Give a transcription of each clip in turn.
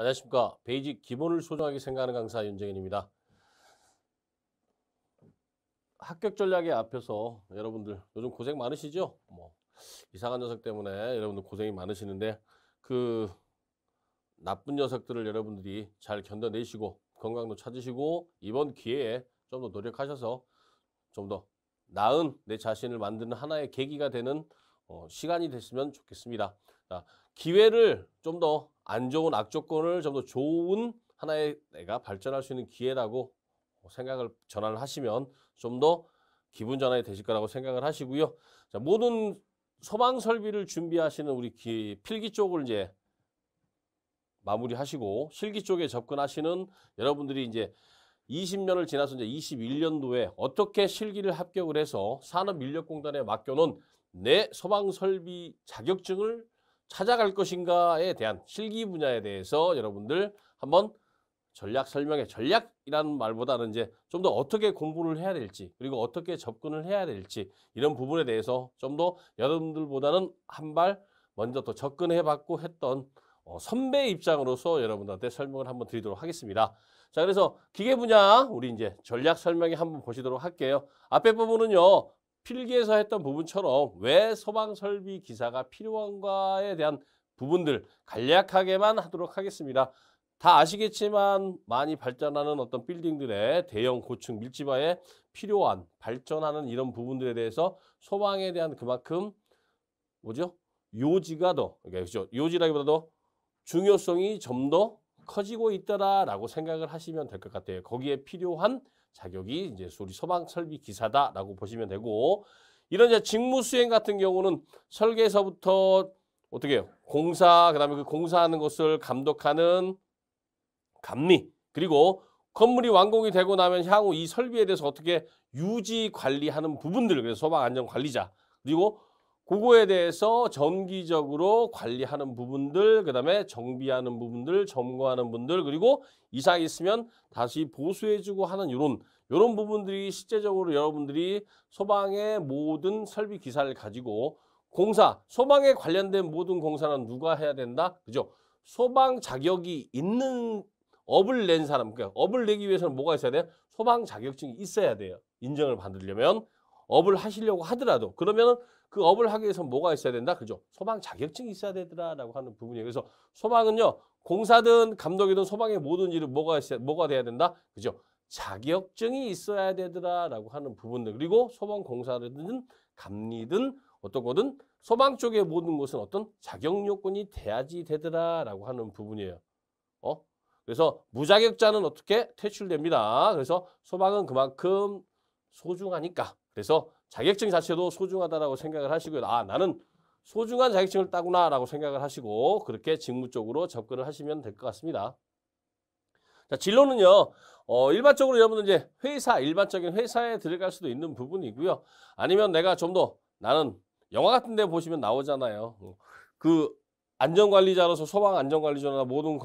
안녕하십니까. 베이직 기본을 소중하게 생각하는 강사 윤정현입니다. 합격 전략에 앞에서 여러분들 요즘 고생 많으시죠? 뭐 이상한 녀석 때문에 여러분들 고생이 많으시는데 그 나쁜 녀석들을 여러분들이 잘 견뎌내시고 건강도 찾으시고 이번 기회에 좀 더 노력하셔서 좀 더 나은 내 자신을 만드는 하나의 계기가 되는 어, 시간이 됐으면 좋겠습니다. 자, 기회를 좀 더 안 좋은 악조건을 좀 더 좋은 하나의 내가 발전할 수 있는 기회라고 생각을 전환을 하시면 좀 더 기분 전환이 되실 거라고 생각을 하시고요. 자, 모든 소방 설비를 준비하시는 우리 기, 필기 쪽을 이제 마무리하시고 실기 쪽에 접근하시는 여러분들이 이제 20년을 지나서 이제 21년도에 어떻게 실기를 합격을 해서 산업인력공단에 맡겨놓은 내 소방설비 자격증을 찾아갈 것인가에 대한 실기 분야에 대해서 여러분들 한번 전략 설명회 전략이라는 말보다는 이제 좀 더 어떻게 공부를 해야 될지 그리고 어떻게 접근을 해야 될지 이런 부분에 대해서 좀 더 여러분들보다는 한 발 먼저 더 접근해 봤고 했던 어, 선배 입장으로서 여러분들한테 설명을 한번 드리도록 하겠습니다. 자 그래서 기계 분야 우리 이제 전략 설명회 한번 보시도록 할게요. 앞에 부분은요 필기에서 했던 부분처럼 왜 소방설비 기사가 필요한가에 대한 부분들 간략하게만 하도록 하겠습니다. 다 아시겠지만 많이 발전하는 어떤 빌딩들의 대형 고층 밀집화에 필요한 발전하는 이런 부분들에 대해서 소방에 대한 그만큼 뭐죠? 요지가 더 그렇죠? 그러니까 요지라기보다도 중요성이 좀 더 커지고 있더라라고 생각을 하시면 될 것 같아요. 거기에 필요한 자격이 이제 우리 소방 설비 기사다라고 보시면 되고 이런 이제 직무 수행 같은 경우는 설계서부터 어떻게 해요? 공사 그다음에 그 공사하는 것을 감독하는 감리 그리고 건물이 완공이 되고 나면 향후 이 설비에 대해서 어떻게 유지 관리하는 부분들 그래서 소방 안전 관리자 그리고 그거에 대해서 정기적으로 관리하는 부분들, 그 다음에 정비하는 부분들, 점검하는 분들, 그리고 이상 있으면 다시 보수해주고 하는 이런 이런 부분들이 실제적으로 여러분들이 소방의 모든 설비 기사를 가지고 공사, 소방에 관련된 모든 공사는 누가 해야 된다? 그죠? 소방 자격이 있는 업을 낸 사람, 그러니까 업을 내기 위해서는 뭐가 있어야 돼요? 소방 자격증이 있어야 돼요. 인정을 받으려면. 업을 하시려고 하더라도 그러면은 그 업을 하기 위해서 뭐가 있어야 된다? 그죠? 소방 자격증이 있어야 되더라라고 하는 부분이에요. 그래서 소방은요. 공사든 감독이든 소방의 모든 일은 뭐가 있어야, 뭐가 돼야 된다? 그죠? 자격증이 있어야 되더라라고 하는 부분들. 그리고 소방 공사든 감리든 어떤 거든 소방 쪽의 모든 것은 어떤 자격 요건이 돼야지 되더라라고 하는 부분이에요. 어? 그래서 무자격자는 어떻게 퇴출됩니다. 그래서 소방은 그만큼 소중하니까 그래서 자격증 자체도 소중하다라고 생각을 하시고요. 아, 나는 소중한 자격증을 따구나라고 생각을 하시고 그렇게 직무 쪽으로 접근을 하시면 될 것 같습니다. 자, 진로는요. 어, 일반적으로 여러분들 이제 회사, 일반적인 회사에 들어갈 수도 있는 부분이고요. 아니면 내가 좀 더 나는 영화 같은 데 보시면 나오잖아요. 어, 그 안전관리자로서 소방 안전관리자나 모든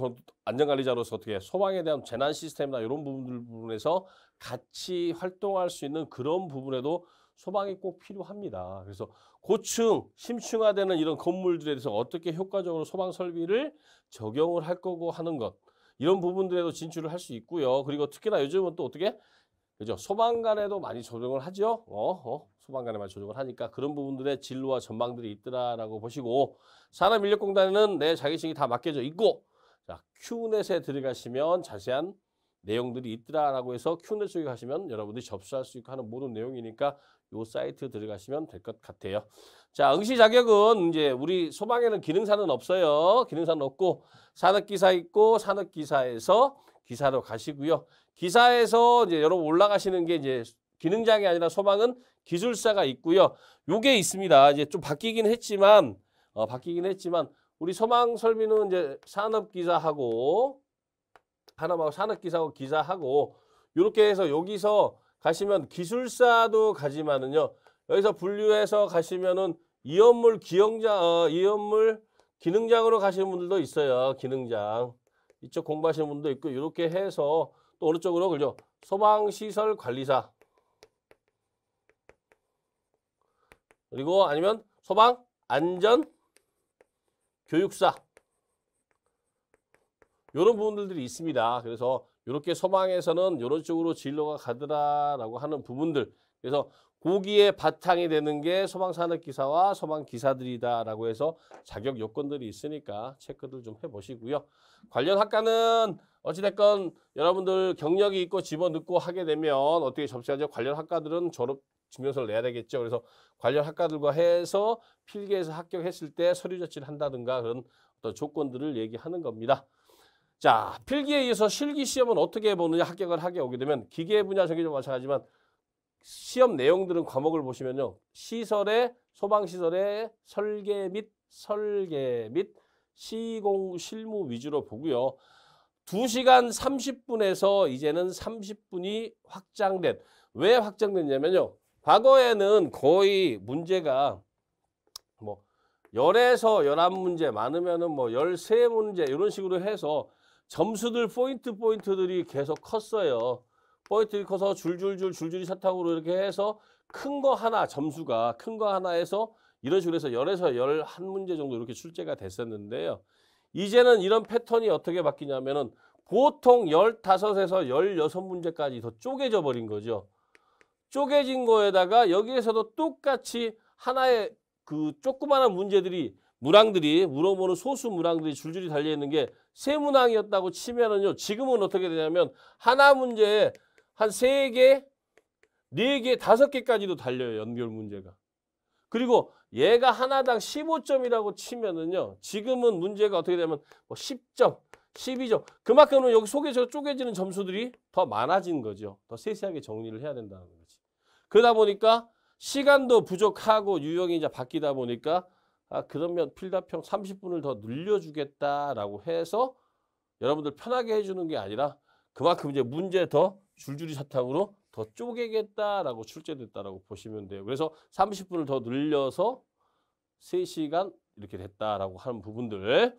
안전관리자로서 어떻게 소방에 대한 재난 시스템이나 이런 부분들 부분에서 같이 활동할 수 있는 그런 부분에도 소방이 꼭 필요합니다. 그래서 고층, 심층화되는 이런 건물들에 대해서 어떻게 효과적으로 소방 설비를 적용을 할 거고 하는 것 이런 부분들에도 진출을 할 수 있고요. 그리고 특히나 요즘은 또 어떻게 그죠 소방관에도 많이 적용을 하죠. 어, 어. 소방관에 맞춰 조정을 하니까 그런 부분들의 진로와 전망들이 있더라라고 보시고 산업인력공단에는 내 네, 자격증이 다 맡겨져 있고 자, 큐넷에 들어가시면 자세한 내용들이 있더라라고 해서 큐넷 쪽에 가시면 여러분들이 접수할 수 있고 하는 모든 내용이니까 요 사이트 들어가시면 될 것 같아요. 자, 응시 자격은 이제 우리 소방에는 기능사는 없어요. 기능사는 없고 산업기사 있고 산업기사에서 기사로 가시고요. 기사에서 이제 여러분 올라가시는 게 이제 기능장이 아니라 소방은 기술사가 있고요. 요게 있습니다. 이제 좀 바뀌긴 했지만 어, 바뀌긴 했지만 우리 소망 설비는 이제 산업 기사하고 하나하 산업 기사하고 기사하고 요렇게 해서 여기서 가시면 기술사도 가지만은요. 여기서 분류해서 가시면은 이연물 기영장 어, 이연물 기능장으로 가시는 분들도 있어요. 기능장. 이쪽 공부하시는 분도 있고 요렇게 해서 또 오른쪽으로 그죠? 소방시설관리사 그리고 아니면 소방 안전 교육사 이런 부분들이 있습니다. 그래서 이렇게 소방에서는 이런 쪽으로 진로가 가더라라고 하는 부분들 그래서 고기에 바탕이 되는 게 소방산업기사와 소방기사들이다라고 해서 자격 요건들이 있으니까 체크를좀 해보시고요. 관련 학과는 어찌됐건 여러분들 경력이 있고 집어넣고 하게 되면 어떻게 접수하죠? 관련 학과들은 졸업 증명서를 내야 되겠죠. 그래서 관련 학과들과 해서 필기해서 합격했을 때 서류 제출를 한다든가 그런 어떤 조건들을 얘기하는 겁니다. 자, 필기에 의해서 실기 시험은 어떻게 보느냐 합격을 하게 오게 되면 기계 분야 저기 좀 마찬가지지만 시험 내용들은 과목을 보시면요. 시설의 소방시설의 설계 및 설계 및 시공 실무 위주로 보고요. 2시간 30분에서 이제는 30분이 확장된 왜 확장됐냐면요. 과거에는 거의 문제가 뭐 10에서 11문제 많으면은 뭐 13문제 이런 식으로 해서 점수들 포인트 포인트들이 계속 컸어요. 포인트를 커서 줄줄줄 줄줄이 사탕으로 이렇게 해서 큰 거 하나 점수가 큰 거 하나에서 이런 식으로 해서 10에서 11문제 정도 이렇게 출제가 됐었는데요. 이제는 이런 패턴이 어떻게 바뀌냐면은 보통 15에서 16문제까지 더 쪼개져 버린 거죠. 쪼개진 거에다가 여기에서도 똑같이 하나의 그 조그마한 문제들이 문항들이 물어보는 소수 문항들이 줄줄이 달려있는 게 세 문항이었다고 치면은요. 지금은 어떻게 되냐면 하나 문제에 한 세 개, 네 개, 다섯 개까지도 달려요. 연결 문제가. 그리고 얘가 하나당 15점이라고 치면은요. 지금은 문제가 어떻게 되냐면 뭐 10점, 12점. 그만큼은 여기 속에서 쪼개지는 점수들이 더 많아진 거죠. 더 세세하게 정리를 해야 된다는 거죠 그러다 보니까 시간도 부족하고 유형이 이제 바뀌다 보니까 아, 그러면 필답형 30분을 더 늘려주겠다라고 해서 여러분들 편하게 해주는 게 아니라 그만큼 이제 문제 더 줄줄이 사탕으로 더 쪼개겠다라고 출제됐다라고 보시면 돼요. 그래서 30분을 더 늘려서 3시간 이렇게 됐다라고 하는 부분들.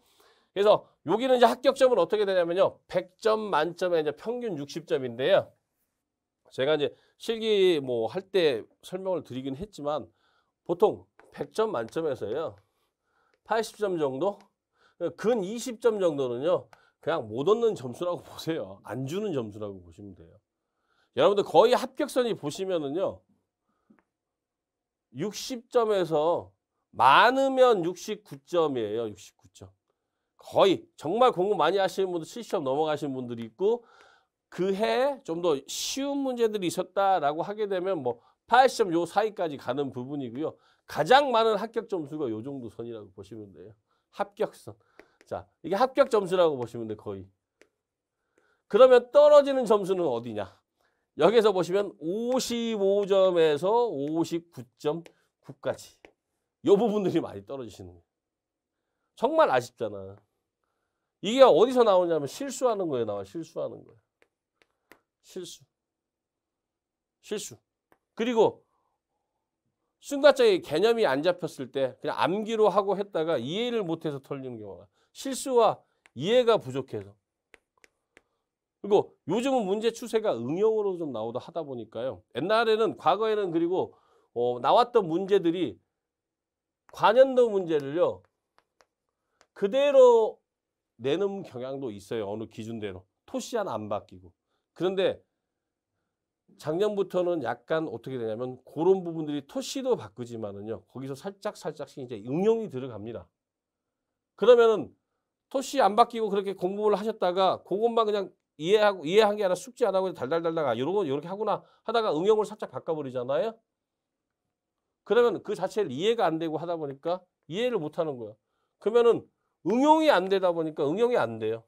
그래서 여기는 이제 합격점은 어떻게 되냐면요. 100점 만점에 이제 평균 60점인데요. 제가 이제 실기 뭐 할 때 설명을 드리긴 했지만 보통 100점 만점에서요. 80점 정도? 근 20점 정도는요. 그냥 못 얻는 점수라고 보세요. 안 주는 점수라고 보시면 돼요. 여러분들 거의 합격선이 보시면은요. 60점에서 많으면 69점이에요. 69점. 거의 정말 공부 많이 하시는 분들 70점 넘어가시는 분들이 있고 그 해에 좀 더 쉬운 문제들이 있었다라고 하게 되면 뭐 80점 요 사이까지 가는 부분이고요. 가장 많은 합격 점수가 요 정도 선이라고 보시면 돼요. 합격선. 자, 이게 합격 점수라고 보시면 돼 거의. 그러면 떨어지는 점수는 어디냐? 여기서 보시면 55점에서 59.9까지. 요 부분들이 많이 떨어지시는 거예요. 정말 아쉽잖아. 이게 어디서 나오냐면 실수하는 거예요. 나와 실수하는 거예요. 실수. 실수. 그리고 순간적인 개념이 안 잡혔을 때 그냥 암기로 하고 했다가 이해를 못해서 털리는 경우가 실수와 이해가 부족해서 그리고 요즘은 문제 추세가 응용으로 좀 나오다 하다 보니까요 옛날에는 과거에는 그리고 어, 나왔던 문제들이 관연도 문제를요 그대로 내는 경향도 있어요 어느 기준대로 토시 안안 바뀌고 그런데 작년부터는 약간 어떻게 되냐면 그런 부분들이 토시도 바꾸지만은요. 거기서 살짝 살짝씩 이제 응용이 들어갑니다. 그러면은 토시 안 바뀌고 그렇게 공부를 하셨다가 그것만 그냥 이해하고 이해한 게 아니라 숙제 안 하고 달달달달가 이러고 아, 이렇게 하구나 하다가 응용을 살짝 바꿔버리잖아요. 그러면 그 자체를 이해가 안 되고 하다 보니까 이해를 못 하는 거예요. 그러면은 응용이 안 되다 보니까 응용이 안 돼요.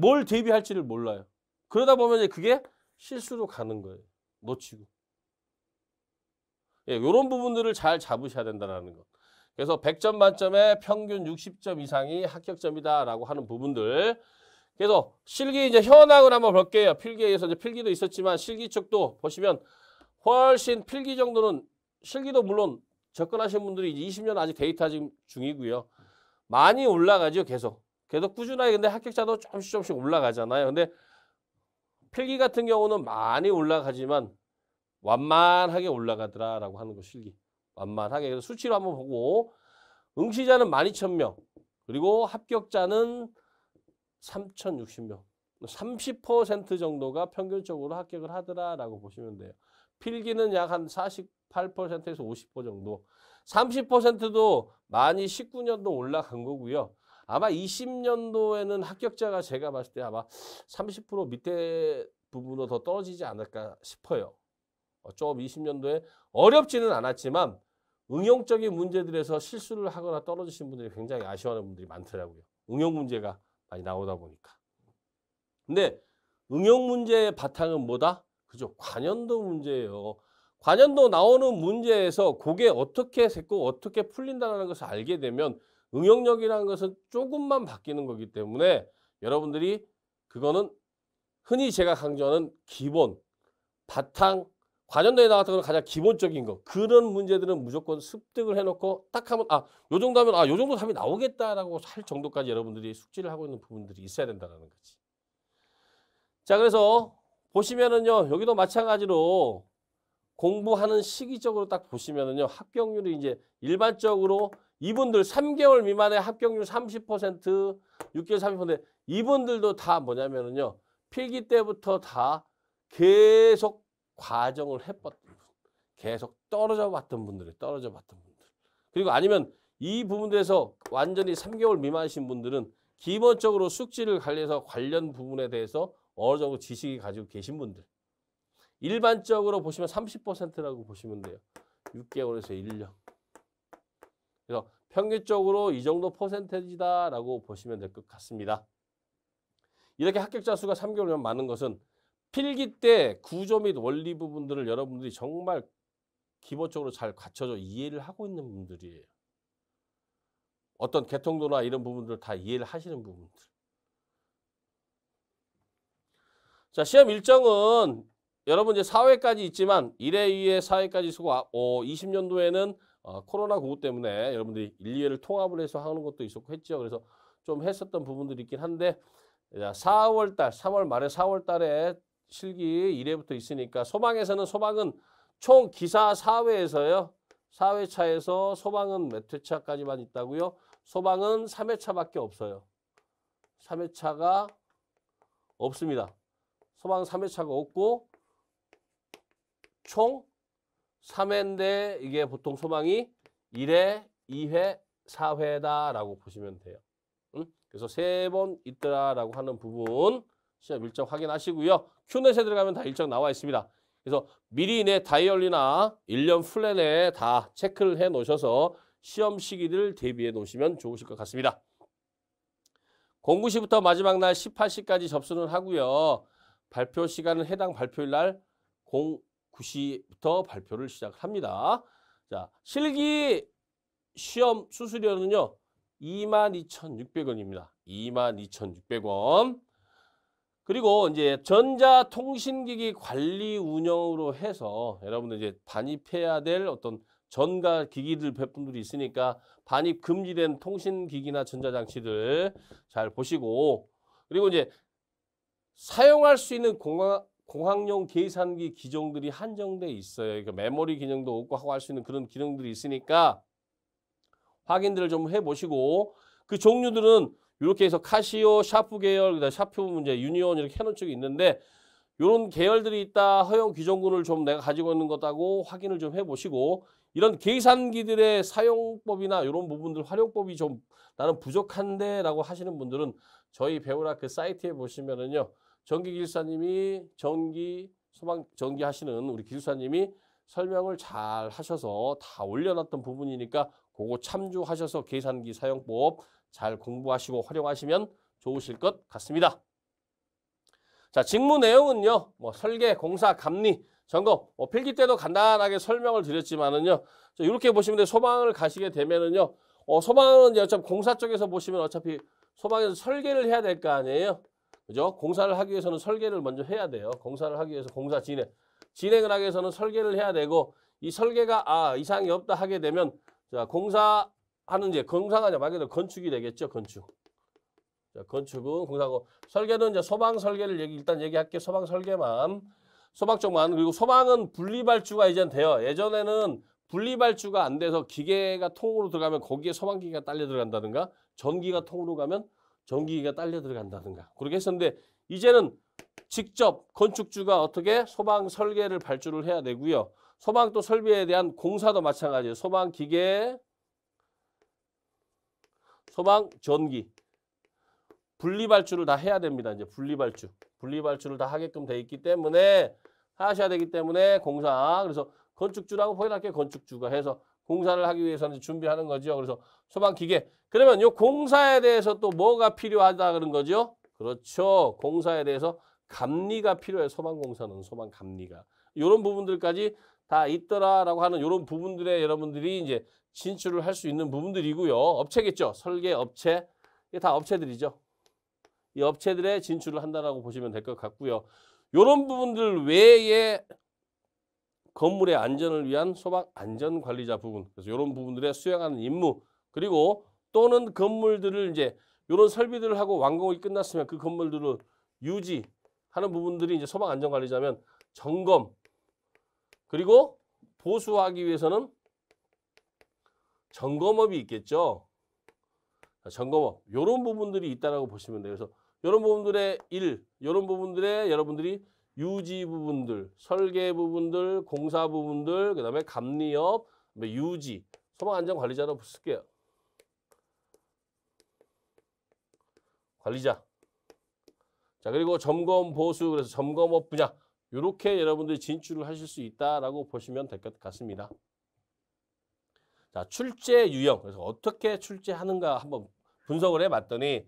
뭘 대비할지를 몰라요. 그러다 보면 그게 실수로 가는 거예요. 놓치고. 예, 요런 부분들을 잘 잡으셔야 된다는 것. 그래서 100점 만점에 평균 60점 이상이 합격점이다라고 하는 부분들. 그래서 실기 이제 현황을 한번 볼게요. 필기에서 이제 필기도 있었지만 실기 쪽도 보시면 훨씬 필기 정도는 실기도 물론 접근하신 분들이 20년 아직 데이터 중이고요. 많이 올라가죠, 계속. 계속 꾸준하게 근데 합격자도 조금씩 조금씩 올라가잖아요. 근데 필기 같은 경우는 많이 올라가지만 완만하게 올라가더라라고 하는 거 실기. 완만하게. 그래서 수치로 한번 보고 응시자는 12,000명. 그리고 합격자는 3,060명. 30% 정도가 평균적으로 합격을 하더라라고 보시면 돼요. 필기는 약 한 48%에서 50% 정도. 30%도 많이 19년도 올라간 거고요. 아마 20년도에는 합격자가 제가 봤을 때 아마 30% 밑에 부분으로 더 떨어지지 않을까 싶어요. 좀 어, 20년도에 어렵지는 않았지만 응용적인 문제들에서 실수를 하거나 떨어지신 분들이 굉장히 아쉬워하는 분들이 많더라고요. 응용 문제가 많이 나오다 보니까. 근데 응용 문제의 바탕은 뭐다? 그죠. 관연도 문제예요. 관연도 나오는 문제에서 그게 어떻게 됐고 어떻게 풀린다는 것을 알게 되면 응용력이라는 것은 조금만 바뀌는 거기 때문에 여러분들이 그거는 흔히 제가 강조하는 기본, 바탕, 과련도에 나왔던 건 가장 기본적인 거. 그런 문제들은 무조건 습득을 해놓고 딱 하면 아, 요 정도 하면 아, 요 정도 답이 나오겠다라고 할 정도까지 여러분들이 숙지를 하고 있는 부분들이 있어야 된다는 거지. 자, 그래서 보시면은요. 여기도 마찬가지로 공부하는 시기적으로 딱 보시면은요. 합격률이 이제 일반적으로 이분들 3개월 미만의 합격률 30%, 6개월 30% 이분들도 다 뭐냐면은요. 필기 때부터 다 계속 과정을 해봤던 분. 계속 떨어져 봤던 분들이 떨어져 봤던 분들. 그리고 아니면 이 부분에서 완전히 3개월 미만이신 분들은 기본적으로 숙지를 관리해서 관련 부분에 대해서 어느 정도 지식이 가지고 계신 분들. 일반적으로 보시면 30%라고 보시면 돼요. 6개월에서 1년. 그래서 평균적으로 이 정도 퍼센테지다라고 보시면 될 것 같습니다. 이렇게 합격자 수가 3개월이면 많은 것은 필기 때 구조 및 원리 부분들을 여러분들이 정말 기본적으로 잘 갖춰져 이해를 하고 있는 분들이에요. 어떤 개통도나 이런 부분들다 이해를 하시는 부분들. 자, 시험 일정은 여러분 이제 4회까지 있지만 1회, 2회, 4회까지 수고 20년도에는 아, 어, 어, 코로나 공고 때문에 여러분들이 1, 2회를 통합을 해서 하는 것도 있었고 했죠. 그래서 좀 했었던 부분들이 있긴 한데 4월 달, 3월 말에 4월 달에 실기 1회부터 있으니까 소방에서는 소방은 총 기사 4회에서요. 4회차에서 소방은 몇 회차까지만 있다고요? 소방은 3회차밖에 없어요. 3회차가 없습니다. 소방 3회차가 없고 총 3회인데 이게 보통 소망이 1회, 2회, 4회다라고 보시면 돼요. 응? 그래서 세 번 있더라라고 하는 부분 시험 일정 확인하시고요. 큐넷에 들어가면 다 일정 나와 있습니다. 그래서 미리 내 다이얼리나 1년 플랜에 다 체크를 해 놓으셔서 시험 시기를 대비해 놓으시면 좋으실 것 같습니다. 공구시부터 마지막 날 18시까지 접수는 하고요. 발표 시간은 해당 발표일 날 0, 9시부터 발표를 시작합니다. 자, 실기 시험 수수료는요. 22,600원입니다. 22,600원. 그리고 이제 전자통신기기 관리 운영으로 해서 여러분들 이제 반입해야 될 어떤 전가 기기들 배분들이 있으니까 반입 금지된 통신기기나 전자장치들 잘 보시고 그리고 이제 사용할 수 있는 공간, 공학용 계산기 기종들이 한정돼 있어요. 그러니까 메모리 기능도 없고 하고 할 수 있는 그런 기능들이 있으니까 확인들을 좀 해보시고 그 종류들은 이렇게 해서 카시오, 샤프 계열, 그다음 샤프 문제, 유니온 이렇게 해놓은 쪽이 있는데 이런 계열들이 있다. 허용 기종군을좀 내가 가지고 있는 것하고 확인을 좀 해보시고 이런 계산기들의 사용법이나 이런 부분들 활용법이 좀 나는 부족한데 라고 하시는 분들은 저희 배우라 그 사이트에 보시면은요. 전기 기술사님이 전기 소방 전기 하시는 우리 기술사님이 설명을 잘 하셔서 다 올려놨던 부분이니까 그거 참조하셔서 계산기 사용법 잘 공부하시고 활용하시면 좋으실 것 같습니다. 자, 직무 내용은요. 뭐 설계, 공사, 감리, 점검, 뭐 필기 때도 간단하게 설명을 드렸지만은요. 이렇게 보시면 소방을 가시게 되면은요. 어, 소방은 이제 어차피 공사 쪽에서 보시면 어차피 소방에서 설계를 해야 될 거 아니에요. 그죠? 공사를 하기 위해서는 설계를 먼저 해야 돼요. 공사를 하기 위해서 공사 진행. 진행을 하기 위해서는 설계를 해야 되고 이 설계가 아 이상이 없다 하게 되면 자 공사하는 이제 공사가 이제 말 그대로 건축이 되겠죠. 건축. 자, 건축은 공사고 설계는 이제 소방 설계를 얘기, 일단 얘기할게요. 소방 설계만. 소방 쪽만. 그리고 소방은 분리발주가 이젠 돼요. 예전에는 분리발주가 안 돼서 기계가 통으로 들어가면 거기에 소방기가 계 딸려 들어간다든가 전기가 통으로 가면 전기기가 딸려 들어간다든가 그렇게 했었는데 이제는 직접 건축주가 어떻게 소방 설계를 발주를 해야 되고요. 소방 또 설비에 대한 공사도 마찬가지예요. 소방 기계, 소방 전기, 분리 발주를 다 해야 됩니다. 이제 분리 발주, 분리 발주를 다 하게끔 돼 있기 때문에 하셔야 되기 때문에 공사 그래서 건축주라고 포인할게요. 건축주가 해서 공사를 하기 위해서는 준비하는 거죠. 그래서 소방기계. 그러면 이 공사에 대해서 또 뭐가 필요하다 그런 거죠? 그렇죠. 공사에 대해서 감리가 필요해 소방공사는 소방감리가. 이런 부분들까지 다 있더라라고 하는 이런 부분들에 여러분들이 이제 진출을 할 수 있는 부분들이고요. 업체겠죠. 설계 업체. 이게 다 업체들이죠. 이 업체들의 진출을 한다라고 보시면 될 것 같고요. 이런 부분들 외에 건물의 안전을 위한 소방 안전 관리자 부분 그래서 이런 부분들에 수행하는 임무 그리고 또는 건물들을 이제 이런 설비들을 하고 완공이 끝났으면 그 건물들을 유지하는 부분들이 이제 소방 안전 관리자면 점검 그리고 보수하기 위해서는 점검업이 있겠죠. 점검업 이런 부분들이 있다라고 보시면 돼요. 그래서 이런 부분들의 일, 이런 부분들의 여러분들이 유지 부분들, 설계 부분들, 공사 부분들, 그 다음에 감리업, 뭐 유지, 소방안전관리자로 쓸게요. 관리자. 자 그리고 점검 보수 그래서 점검업 분야 이렇게 여러분들이 진출을 하실 수 있다라고 보시면 될 것 같습니다. 자 출제 유형 그래서 어떻게 출제하는가 한번 분석을 해봤더니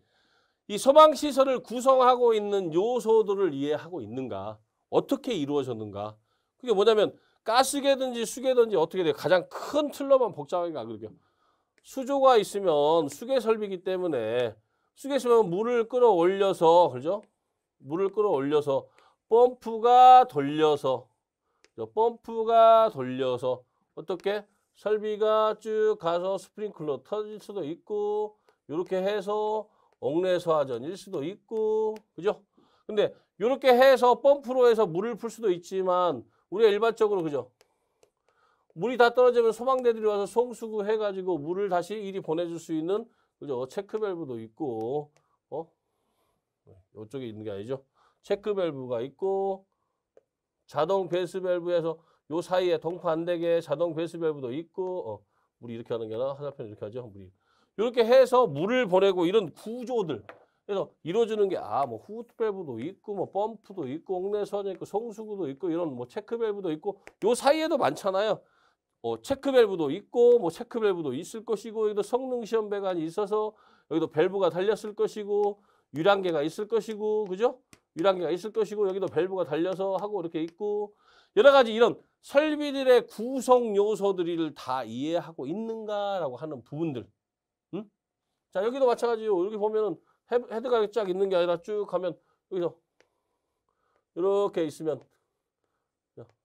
이 소방시설을 구성하고 있는 요소들을 이해하고 있는가? 어떻게 이루어졌는가? 그게 뭐냐면 가스계든지 수계든지 어떻게 돼요? 가장 큰 틀로만 복잡하게 가거든요. 수조가 있으면 수계 설비기 때문에 수계 설비면 물을 끌어올려서 그죠? 물을 끌어올려서 펌프가 돌려서 펌프가 돌려서 어떻게 설비가 쭉 가서 스프링클러 터질 수도 있고 이렇게 해서 억내소화전일 수도 있고 그죠? 근데 이렇게 해서 펌프로 해서 물을 풀 수도 있지만 우리가 일반적으로 그죠? 물이 다 떨어지면 소방대들이 와서 송수구 해가지고 물을 다시 이리 보내줄 수 있는 그죠? 체크밸브도 있고 어? 이쪽에 있는 게 아니죠? 체크밸브가 있고 자동 배수밸브에서 요 사이에 동파 안 되게 자동 배수밸브도 있고 어, 물이 이렇게 하는 게나 화살표 이렇게 하죠? 물이 이렇게 해서 물을 보내고 이런 구조들 그래서 이루어지는 게 아 뭐 후트밸브도 있고 뭐 펌프도 있고 옥내선이 있고 성수구도 있고 이런 뭐 체크밸브도 있고 요 사이에도 많잖아요. 어, 체크밸브도 있고 뭐 체크밸브도 있을 것이고 여기도 성능시험 배관이 있어서 여기도 밸브가 달렸을 것이고 유량계가 있을 것이고 그죠? 유량계가 있을 것이고 여기도 밸브가 달려서 하고 이렇게 있고 여러 가지 이런 설비들의 구성 요소들을 다 이해하고 있는가라고 하는 부분들 자, 여기도 마찬가지요. 여기 보면은 헤드가 쫙 있는 게 아니라 쭉 가면 여기서 이렇게 있으면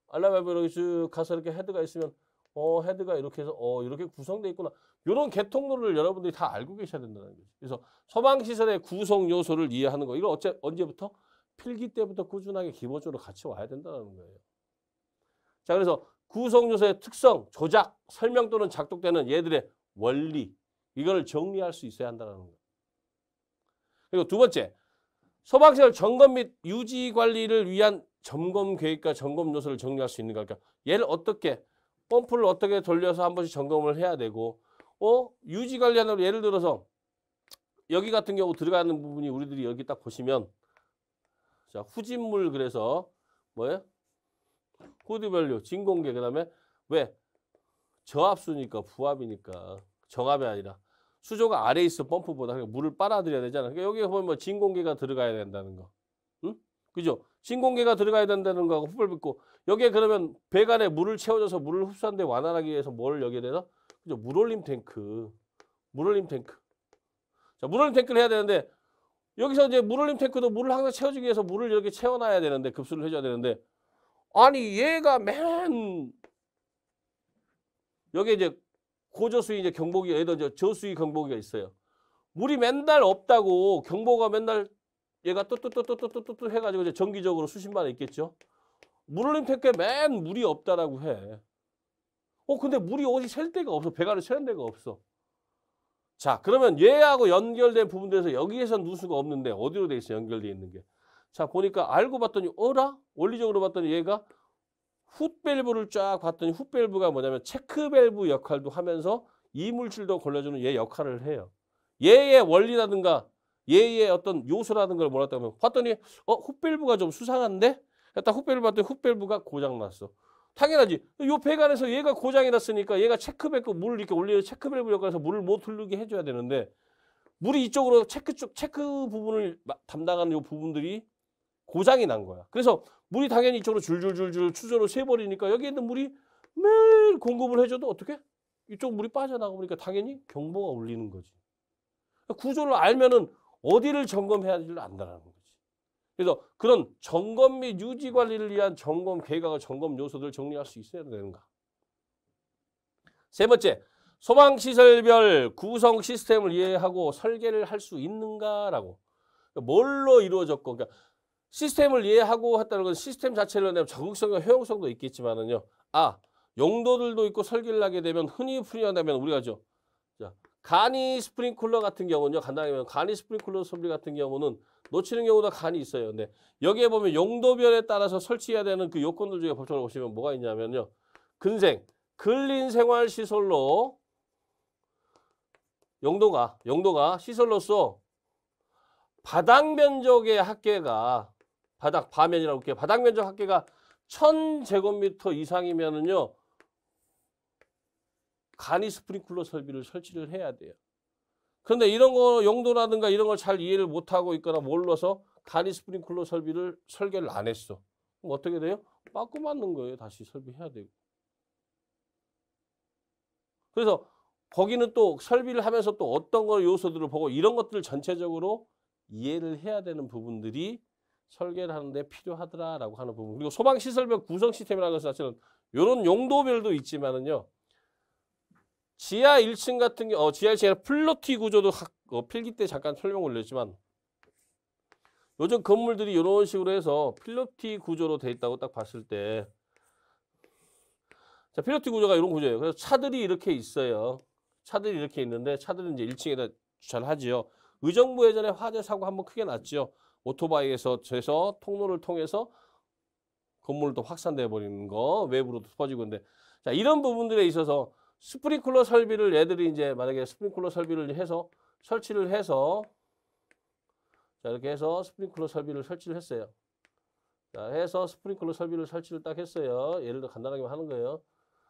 알람앱이브렇게쭉 가서 이렇게 헤드가 있으면 어 헤드가 이렇게 해서 어 이렇게 구성돼 있구나 이런 개통로를 여러분들이 다 알고 계셔야 된다는 거죠 그래서 소방시설의 구성 요소를 이해하는 거 이걸 어째 언제부터 필기 때부터 꾸준하게 기본적으로 같이 와야 된다는 거예요 자 그래서 구성 요소의 특성 조작 설명 또는 작동되는 얘들의 원리 이걸 정리할 수 있어야 한다는 거. 그리고 두 번째, 소방시설 점검 및 유지 관리를 위한 점검 계획과 점검 요소를 정리할 수 있는가. 그러니까 얘를 어떻게, 펌프를 어떻게 돌려서 한 번씩 점검을 해야 되고, 어, 유지 관리하는 예를 들어서 여기 같은 경우 들어가는 부분이 우리들이 여기 딱 보시면 자, 후진물 그래서 뭐예요? 후드밸류, 진공계, 그 다음에 왜? 저압수니까 부압이니까 정압이 아니라 수조가 아래 있어 펌프보다 그러니까 물을 빨아들여야 되잖아. 그러니까 여기 보면 뭐 진공기가 들어가야 된다는 거. 응? 그죠? 진공기가 들어가야 된다는 거하고 흡을 붓고 여기에 그러면 배 안에 물을 채워줘서 물을 흡수하는데 완화하기 위해서 뭘 여기에 대서 그죠? 물올림 탱크. 물올림 탱크. 자, 물올림 탱크를 해야 되는데 여기서 이제 물올림 탱크도 물을 항상 채워주기 위해서 물을 이렇게 채워놔야 되는데 급수를 해줘야 되는데 아니 얘가 맨 여기 이제 고저수위 이제 경보기 예를 들어 저수위 경보기가 있어요. 물이 맨날 없다고 경보가 맨날 얘가 또또또또또또또 해가지고 이제 정기적으로 수십만에 있겠죠. 물흘림 탱에맨 물이 없다라고 해. 어 근데 물이 어디 셀 데가 없어. 배가를 채는 데가 없어. 자 그러면 얘하고 연결된 부분들에서 여기에선 누수가 없는데 어디로 돼 있어 연결돼 있는 게. 자 보니까 알고 봤더니 어라? 원리적으로 봤더니 얘가 훗밸브를 쫙 봤더니 훗밸브가 뭐냐면 체크밸브 역할도 하면서 이물질도 걸러주는 얘 역할을 해요. 얘의 원리라든가 얘의 어떤 요소라든가 를 몰랐다 면 봤더니 어 훗밸브가 좀 수상한데? 했다 훗밸브 봤더니 훗밸브가 고장났어. 당연하지. 요 배관에서 얘가 고장이 났으니까 얘가 체크밸브 물을 이렇게 올리는 체크밸브 역할에서 물을 못 흐르게 해줘야 되는데 물이 이쪽으로 체크 쪽 체크 부분을 담당하는 요 부분들이 고장이 난 거야. 그래서 물이 당연히 이쪽으로 줄줄줄줄 추조로 새버리니까 여기 있는 물이 매일 공급을 해줘도 어떻게? 이쪽 물이 빠져나가보니까 당연히 경보가 울리는 거지. 그러니까 구조를 알면은 어디를 점검해야 될지를 안다라는 거지. 그래서 그런 점검 및 유지 관리를 위한 점검 계획과 점검 요소들을 정리할 수 있어야 되는가. 세 번째, 소방시설별 구성 시스템을 이해하고 설계를 할 수 있는가라고. 뭘로 이루어졌고, 그러니까 시스템을 이해하고 했다는 건 시스템 자체를 내면 적극성과 효용성도 있겠지만은요. 아, 용도들도 있고 설계를 하게 되면 흔히 풀이한다면 우리가 죠 자, 간이 스프링쿨러 같은 경우는요. 간단하게 보면 간이 스프링쿨러 소리 같은 경우는 놓치는 경우도 간이 있어요. 근데 여기에 보면 용도별에 따라서 설치해야 되는 그 요건들 중에 법적으로 보시면 뭐가 있냐면요. 근생, 근린 생활 시설로 용도가, 용도가 시설로서 바닥 면적의 합계가 바닥 바면이라고 할게요. 바닥 면적 합계가 1000제곱미터 이상이면은요. 간이 스프링클러 설비를 설치를 해야 돼요. 그런데 이런 거 용도라든가 이런 걸 잘 이해를 못 하고 있거나 몰라서 간이 스프링클러 설비를 설계를 안 했어. 그럼 어떻게 돼요? 빠꾸 맞는 거예요. 다시 설비해야 되고. 그래서 거기는 또 설비를 하면서 또 어떤 걸 요소들을 보고 이런 것들을 전체적으로 이해를 해야 되는 부분들이 설계를 하는데 필요하더라라고 하는 부분. 그리고 소방시설별 구성 시스템이라는 것은 사실은 이런 용도별도 있지만은요. 지하 1층 같은 게 어, 지하 1층에 플로티 구조도 학, 어, 필기 때 잠깐 설명 올렸지만 요즘 건물들이 이런 식으로 해서 필로티 구조로 돼 있다고 딱 봤을 때 자, 필로티 구조가 이런 구조예요. 그래서 차들이 이렇게 있어요. 차들이 이렇게 있는데 차들은 이제 1층에다 주차를 하지요. 의정부 예전에 화재 사고 한번 크게 났지요. 오토바이에서 재서 통로를 통해서 건물도 확산되어 버리는 거 외부로도 퍼지고 있는데자 이런 부분들에 있어서 스프링클러 설비를 얘들이 이제 만약에 스프링클러 설비를 해서 설치를 해서 자 이렇게 해서 스프링클러 설비를 설치를 했어요. 자 해서 스프링클러 설비를 설치를 딱 했어요. 예를 들어 간단하게 하는 거예요.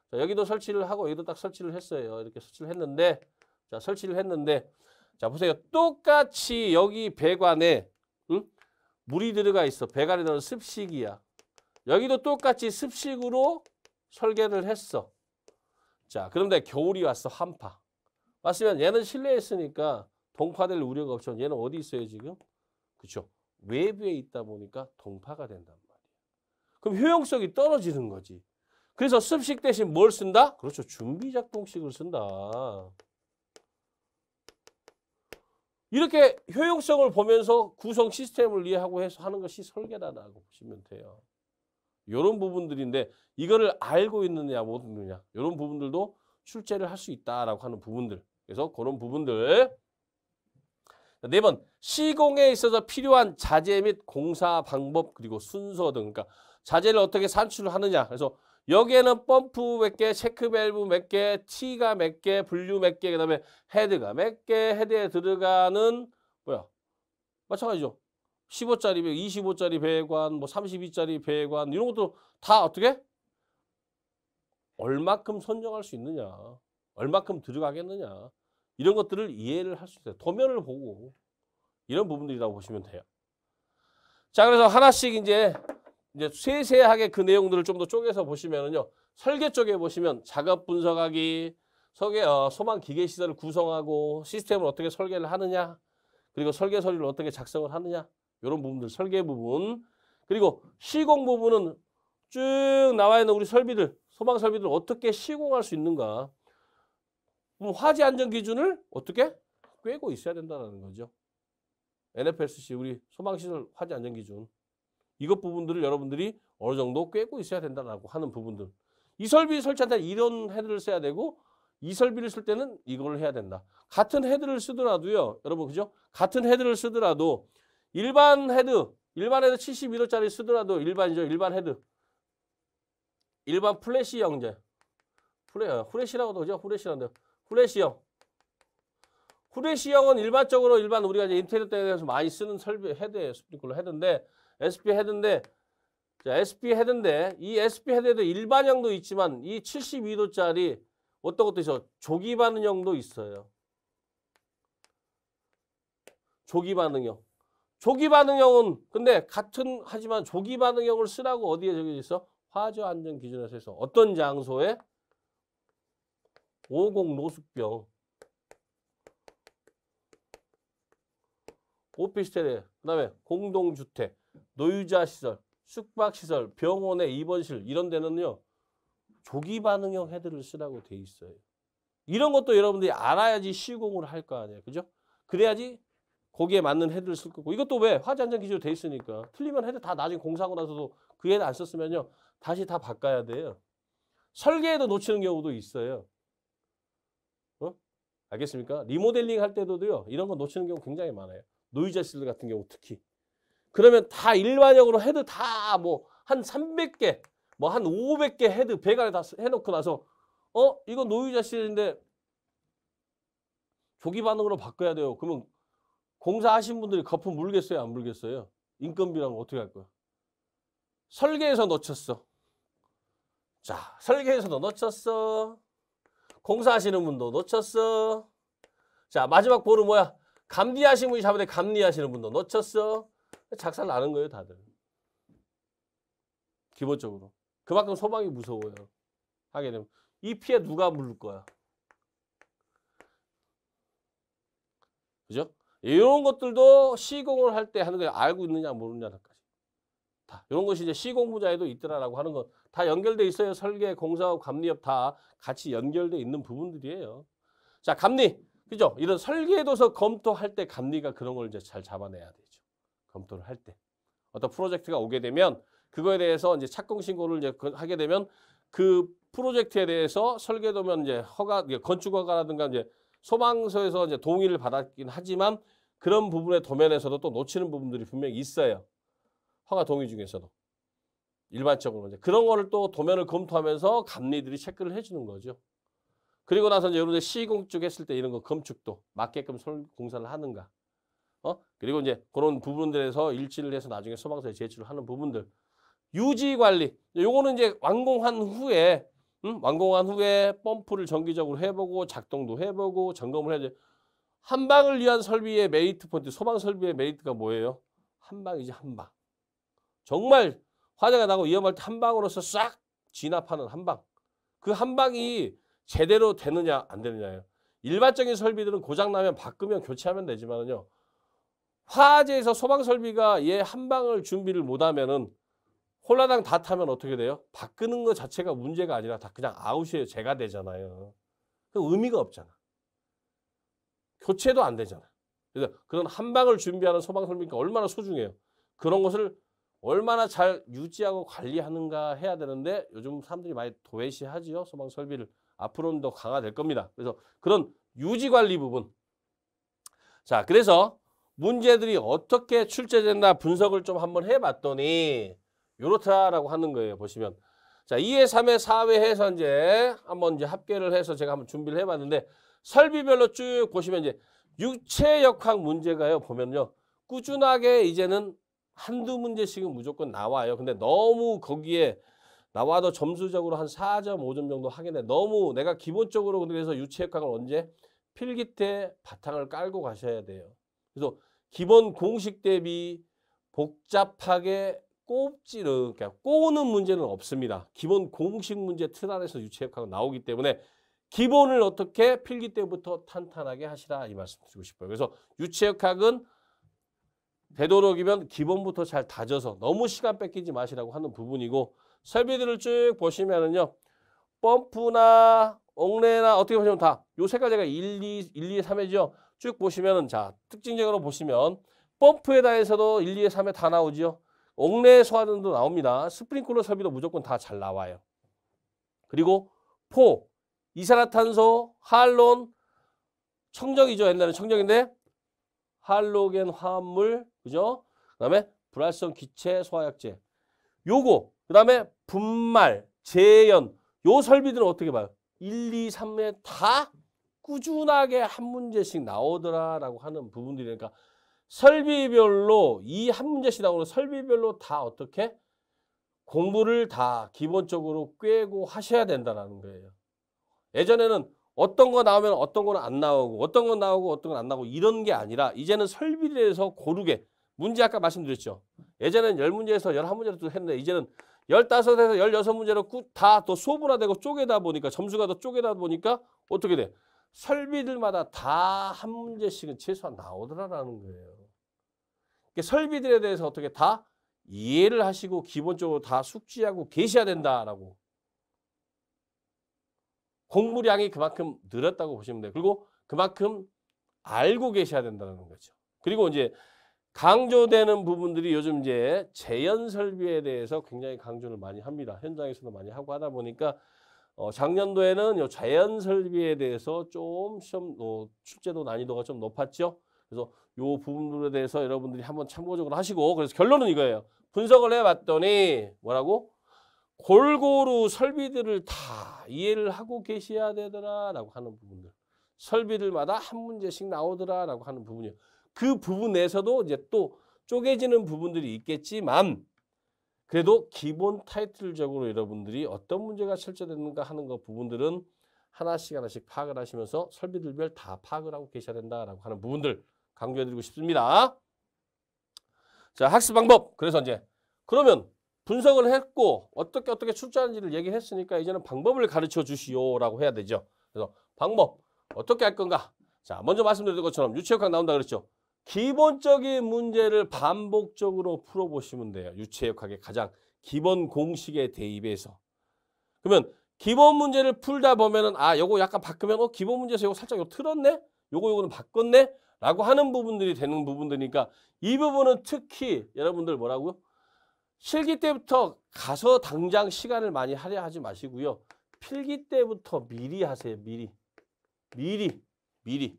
자, 여기도 설치를 하고 여기도 딱 설치를 했어요. 이렇게 설치를 했는데 자 설치를 했는데 자 보세요. 똑같이 여기 배관에 물이 들어가 있어. 배관에 넣은 습식이야. 여기도 똑같이 습식으로 설계를 했어. 자, 그런데 겨울이 왔어. 한파. 왔으면 얘는 실내에 있으니까 동파될 우려가 없죠. 얘는 어디 있어요, 지금? 그렇죠. 외부에 있다 보니까 동파가 된단 말이야 그럼 효용성이 떨어지는 거지. 그래서 습식 대신 뭘 쓴다? 그렇죠. 준비작동식을 쓴다. 이렇게 효용성을 보면서 구성 시스템을 이해하고 해서 하는 것이 설계다라고 보시면 돼요. 이런 부분들인데 이거를 알고 있느냐 못느냐 이런 부분들도 출제를 할 수 있다라고 하는 부분들 그래서 그런 부분들 네번 시공에 있어서 필요한 자재 및 공사 방법 그리고 순서 등 그러니까 자재를 어떻게 산출 하느냐 그래서 여기에는 펌프 몇 개, 체크 밸브 몇 개, 티가 몇 개, 분류 몇 개, 그다음에 헤드가 몇 개, 헤드에 들어가는 뭐야? 마찬가지죠. 15짜리 배, 25짜리 배관, 뭐 32짜리 배관 이런 것도 다 어떻게? 얼마큼 선정할 수 있느냐, 얼마큼 들어가겠느냐 이런 것들을 이해를 할 수 있어요. 도면을 보고 이런 부분들이라고 보시면 돼요. 자, 그래서 하나씩 이제 이제 세세하게 그 내용들을 좀 더 쪼개서 보시면은요. 설계 쪽에 보시면 작업 분석하기, 소개, 어, 소방 기계 시설을 구성하고 시스템을 어떻게 설계를 하느냐, 그리고 설계 서류를 어떻게 작성을 하느냐, 이런 부분들, 설계 부분. 그리고 시공 부분은 쭉 나와 있는 우리 설비들, 소방 설비들 어떻게 시공할 수 있는가. 화재 안전 기준을 어떻게 꿰고 있어야 된다는 거죠. NFSC 우리 소방시설 화재 안전 기준. 이것 부분들을 여러분들이 어느 정도 꿰고 있어야 된다라고 하는 부분들. 이설비 설치할 때 이런 헤드를 써야 되고 이설비를 쓸 때는 이걸 해야 된다. 같은 헤드를 쓰더라도요. 여러분 그죠? 같은 헤드를 쓰더라도 일반 헤드, 일반 헤드 71호짜리 쓰더라도 일반이죠. 일반 헤드. 일반 플래시 형제. 플래, 아, 후레시라고도 그죠? 후레시라는데 후레시형. 후레시형은 일반적으로 일반 우리가 이제 인테리어 때에서 많이 쓰는 설비 헤드에 스프링클러 헤드인데 SP 헤드인데 자, SP 헤드인데 이 SP 헤드에도 일반형도 있지만 이 72도짜리 어떤 것도 있어 조기 반응형도 있어요. 조기 반응형. 조기 반응형은 근데 같은 하지만 조기 반응형을 쓰라고 어디에 적혀 있어? 화재 안전 기준에서 해서 어떤 장소에 50 노숙병 오피스텔에 그다음에 공동주택 노유자 시설, 숙박시설, 병원의 입원실 이런 데는요. 조기 반응형 헤드를 쓰라고 돼 있어요. 이런 것도 여러분들이 알아야지 시공을 할 거 아니에요. 그죠? 그래야지 거기에 맞는 헤드를 쓸 거고 이것도 왜 화재 안전 기준으로 돼 있으니까 틀리면 헤드 다 나중에 공사하고 나서도 그 헤드 안 썼으면요. 다시 다 바꿔야 돼요. 설계에도 놓치는 경우도 있어요. 어? 알겠습니까? 리모델링 할 때도요. 이런 거 놓치는 경우 굉장히 많아요. 노이자 실드 같은 경우 특히. 그러면 다 일반형으로 헤드 다 뭐 한 300개, 뭐 한 500개 헤드 배관에 다 해놓고 나서 어? 이거 노유자 시절인데 조기 반응으로 바꿔야 돼요. 그러면 공사하신 분들이 거품 물겠어요? 안 물겠어요? 인건비랑 어떻게 할 거야? 설계에서 놓쳤어. 자, 설계에서도 놓쳤어. 공사하시는 분도 놓쳤어. 자, 마지막 보은 뭐야? 감리하신 분이 잡아야 돼. 감리하시는 분도 놓쳤어. 작살 나는 거예요, 다들. 기본적으로. 그만큼 소방이 무서워요. 하게 되면. 이 피해 누가 물을 거야? 그죠? 이런 것들도 시공을 할 때 하는 거 알고 있느냐 모르냐까지 느다 이런 것이 이제 시공 부자에도 있더라라고 하는 것다 연결돼 있어요 설계 공사업 감리업 다 같이 연결돼 있는 부분들이에요 자 감리 그죠 이런 설계도서 검토할 때 감리가 그런 걸 이제 잘 잡아내야 되죠 검토를 할 때 어떤 프로젝트가 오게 되면 그거에 대해서 이제 착공 신고를 이제 그 하게 되면 그 프로젝트에 대해서 설계도면 이제 허가 건축 허가라든가 이제 소방서에서 이제 동의를 받았긴 하지만 그런 부분의 도면에서도 또 놓치는 부분들이 분명히 있어요. 허가 동의 중에서도 일반적으로 이제 그런 거를 또 도면을 검토하면서 감리들이 체크를 해주는 거죠. 그리고 나서 이제 여러분들 시공축 했을 때 이런 거 검축도 맞게끔 공사를 하는가 어? 그리고 이제 그런 부분들에서 일치를 해서 나중에 소방서에 제출을 하는 부분들. 유지 관리. 요거는 이제 완공한 후에 음? 완공한 후에 펌프를 정기적으로 해보고 작동도 해보고 점검을 해야 돼. 한방을 위한 설비의 메이트 포인트, 소방 설비의 메이트가 뭐예요? 한방이지 한방. 정말 화재가 나고 위험할 때 한방으로서 싹 진압하는 한방. 그 한방이 제대로 되느냐 안 되느냐예요. 일반적인 설비들은 고장 나면 바꾸면 교체하면 되지만요. 은 화재에서 소방 설비가 얘 한 방을 준비를 못하면은 홀라당 다 타면 어떻게 돼요? 바꾸는 것 자체가 문제가 아니라 다 그냥 아웃이에요. 제가 되잖아요. 의미가 없잖아. 교체도 안 되잖아. 그래서 그런 한 방을 준비하는 소방 설비가 얼마나 소중해요. 그런 것을 얼마나 잘 유지하고 관리하는가 해야 되는데 요즘 사람들이 많이 도외시하지요. 소방 설비를 앞으로는 더 강화될 겁니다. 그래서 그런 유지 관리 부분. 자, 그래서 문제들이 어떻게 출제됐나 분석을 좀 한번 해봤더니 요렇다라고 하는 거예요. 보시면. 자, 2회, 3회, 4회 해서 이제 한번 이제 합계를 해서 제가 한번 준비를 해봤는데 설비별로 쭉 보시면 이제 육체역학 문제가요. 보면요. 꾸준하게 이제는 한두 문제씩은 무조건 나와요. 근데 너무 거기에 나와도 점수적으로 한 4.5점 점 정도 하긴 해. 너무 내가 기본적으로 그래서 유체역학을 언제 필기 때 바탕을 깔고 가셔야 돼요. 그래서 기본 공식 대비 복잡하게 꼽지는 그러니까 꼬는 문제는 없습니다. 기본 공식 문제 틀 안에서 유체역학은 나오기 때문에 기본을 어떻게 필기 때부터 탄탄하게 하시라 이 말씀 드리고 싶어요. 그래서 유체역학은 되도록이면 기본부터 잘 다져서 너무 시간 뺏기지 마시라고 하는 부분이고 설비들을 쭉 보시면은요. 펌프나 옥레나 어떻게 보시면 다 요 세 가지가 1, 2, 1, 2, 3회죠. 쭉 보시면은 자 특징적으로 보시면 펌프에 대해서도 1, 2 3에 다 나오지요. 옥내 소화전도 나옵니다. 스프링클러 설비도 무조건 다 잘 나와요. 그리고 포, 이산화탄소, 할론, 청정이죠. 옛날에 청정인데 할로겐 화합물, 그죠? 그 다음에 불활성 기체 소화약제. 요거, 그 다음에 분말, 재연, 요 설비들은 어떻게 봐요? 1, 2, 3에 다 꾸준하게 한 문제씩 나오더라라고 하는 부분들이니까 그러니까 설비별로 이 한 문제씩 나오는 설비별로 다 어떻게 공부를 다 기본적으로 꿰고 하셔야 된다라는 거예요. 예전에는 어떤 거 나오면 어떤 거는 안 나오고 어떤 거 나오고 어떤 건안 나오고 이런 게 아니라 이제는 설비에 대해서 고르게 문제 아까 말씀드렸죠. 예전엔 열문제에서 열 한 문제로 했는데 이제는 열다섯에서 열여섯 문제로 다 또 소분화되고 쪼개다 보니까 점수가 더 쪼개다 보니까 어떻게 돼? 설비들마다 다 한 문제씩은 최소한 나오더라라는 거예요. 그러니까 설비들에 대해서 어떻게 다 이해를 하시고 기본적으로 다 숙지하고 계셔야 된다라고. 공부량이 그만큼 늘었다고 보시면 돼요. 그리고 그만큼 알고 계셔야 된다는 거죠. 그리고 이제 강조되는 부분들이 요즘 이제 재현 설비에 대해서 굉장히 강조를 많이 합니다. 현장에서도 많이 하고 하다 보니까 어, 작년도에는 요 자연 설비에 대해서 좀 시험 어, 출제도 난이도가 좀 높았죠. 그래서 요 부분들에 대해서 여러분들이 한번 참고적으로 하시고 그래서 결론은 이거예요. 분석을 해봤더니 뭐라고? 골고루 설비들을 다 이해를 하고 계셔야 되더라라고 하는 부분들. 설비들마다 한 문제씩 나오더라라고 하는 부분이요. 에그 부분에서도 이제 또 쪼개지는 부분들이 있겠지만 그래도 기본 타이틀적으로 여러분들이 어떤 문제가 실제됐는가 하는 것 부분들은 하나씩 하나씩 파악을 하시면서 설비들별 다 파악을 하고 계셔야 된다라고 하는 부분들 강조해드리고 싶습니다. 자 학습 방법 그래서 이제 그러면 분석을 했고 어떻게 어떻게 출제하는지를 얘기했으니까 이제는 방법을 가르쳐 주시오라고 해야 되죠. 그래서 방법 어떻게 할 건가? 자 먼저 말씀드린 것처럼 유체역학 나온다 그랬죠. 기본적인 문제를 반복적으로 풀어보시면 돼요. 유체역학의 가장 기본 공식에 대입해서. 그러면 기본 문제를 풀다 보면은 아, 요거 약간 바꾸면 어, 기본 문제에서 요거 살짝 요거 틀었네? 요거 요거는 바꿨네? 라고 하는 부분들이 되는 부분들이니까 이 부분은 특히 여러분들 뭐라고요? 실기 때부터 가서 당장 시간을 많이 할애하 하지 마시고요. 필기 때부터 미리 하세요. 미리. 미리. 미리.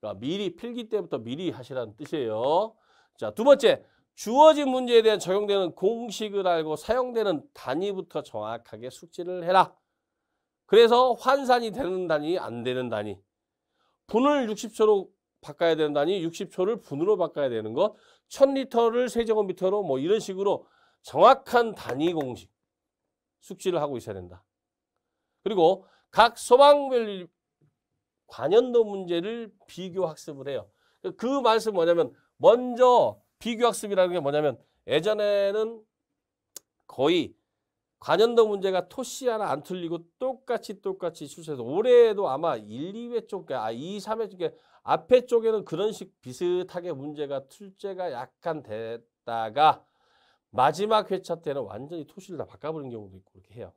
그러니까 미리 필기 때부터 미리 하시라는 뜻이에요. 자, 두 번째. 주어진 문제에 대한 적용되는 공식을 알고 사용되는 단위부터 정확하게 숙지를 해라. 그래서 환산이 되는 단위, 안 되는 단위. 분을 60초로 바꿔야 되는 단위, 60초를 분으로 바꿔야 되는 것, 1000리터를 세제곱미터로 뭐 이런 식으로 정확한 단위 공식 숙지를 하고 있어야 된다. 그리고 각 소방별 관연도 문제를 비교 학습을 해요. 그 말씀 뭐냐면 먼저 비교 학습이라는 게 뭐냐면 예전에는 거의 관연도 문제가 토시 하나 안 틀리고 똑같이 똑같이 출제해서 올해에도 아마 1, 2회 쪽, 아 2, 3회 쪽에 앞에 쪽에는 그런 식 비슷하게 문제가 출제가 약간 됐다가 마지막 회차 때는 완전히 토시를 다 바꿔버린 경우도 있고 그렇게 해요.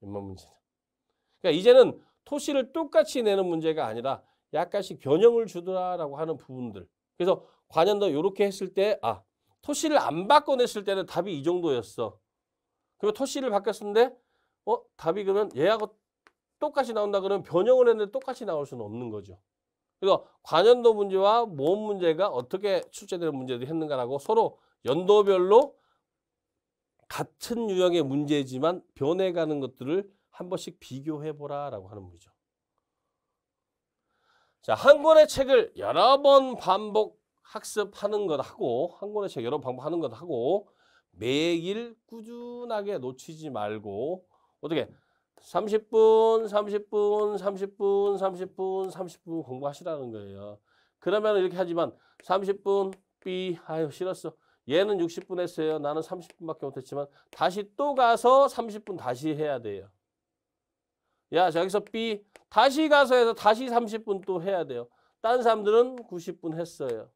웬만 문제는. 그러니까 이제는 토시를 똑같이 내는 문제가 아니라 약간씩 변형을 주더라라고 하는 부분들. 그래서 관연도 이렇게 했을 때 아, 토시를 안 바꿔냈을 때는 답이 이 정도였어. 그리고 토시를 바꿨는데 어 답이 그러면 얘하고 똑같이 나온다 그러면 변형을 했는데 똑같이 나올 수는 없는 거죠. 그래서 관연도 문제와 모음 문제가 어떻게 출제되는 문제들이 했는가라고 서로 연도별로 같은 유형의 문제지만 변해가는 것들을 한 번씩 비교해보라 라고 하는 문이죠. 자, 한 권의 책을 여러 번 반복 학습하는 것 하고, 한 권의 책 여러 번 반복하는 것 하고, 매일 꾸준하게 놓치지 말고, 어떻게, 30분, 30분, 30분, 30분, 30분 공부하시라는 거예요. 그러면 이렇게 하지만 30분 B 아유 싫었어. 얘는 60분 했어요. 나는 30분밖에 못했지만 다시 또 가서 30분 다시 해야 돼요. 야 저기서 B 다시 가서 해서 다시 30분 또 해야 돼요. 딴 사람들은 90분 했어요.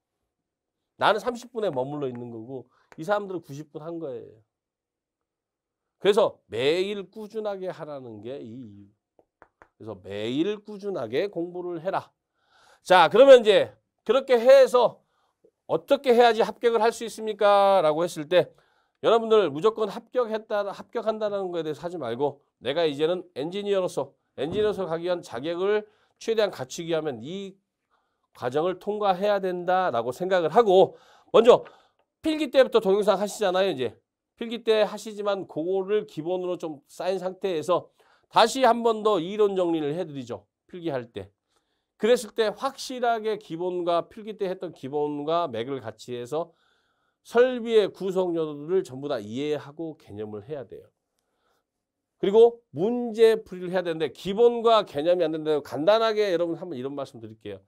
나는 30분에 머물러 있는 거고 이 사람들은 90분 한 거예요. 그래서 매일 꾸준하게 하라는 게 이 이유. 그래서 매일 꾸준하게 공부를 해라. 자 그러면 이제 그렇게 해서 어떻게 해야지 합격을 할 수 있습니까? 라고 했을 때 여러분들 무조건 합격했다, 합격한다는 거에 대해서 하지 말고 내가 이제는 엔지니어로서 엔지니어로서 가기 위한 자격을 최대한 갖추기 하면 이 과정을 통과해야 된다라고 생각을 하고 먼저 필기 때부터 동영상 하시잖아요 이제 필기 때 하시지만 그거를 기본으로 좀 쌓인 상태에서 다시 한 번 더 이론 정리를 해드리죠 필기할 때 그랬을 때 확실하게 기본과 필기 때 했던 기본과 맥을 같이 해서 설비의 구성 요소들을 전부 다 이해하고 개념을 해야 돼요. 그리고 문제 풀이를 해야 되는데 기본과 개념이 안 된다고 간단하게 여러분 한번 이런 말씀 드릴게요.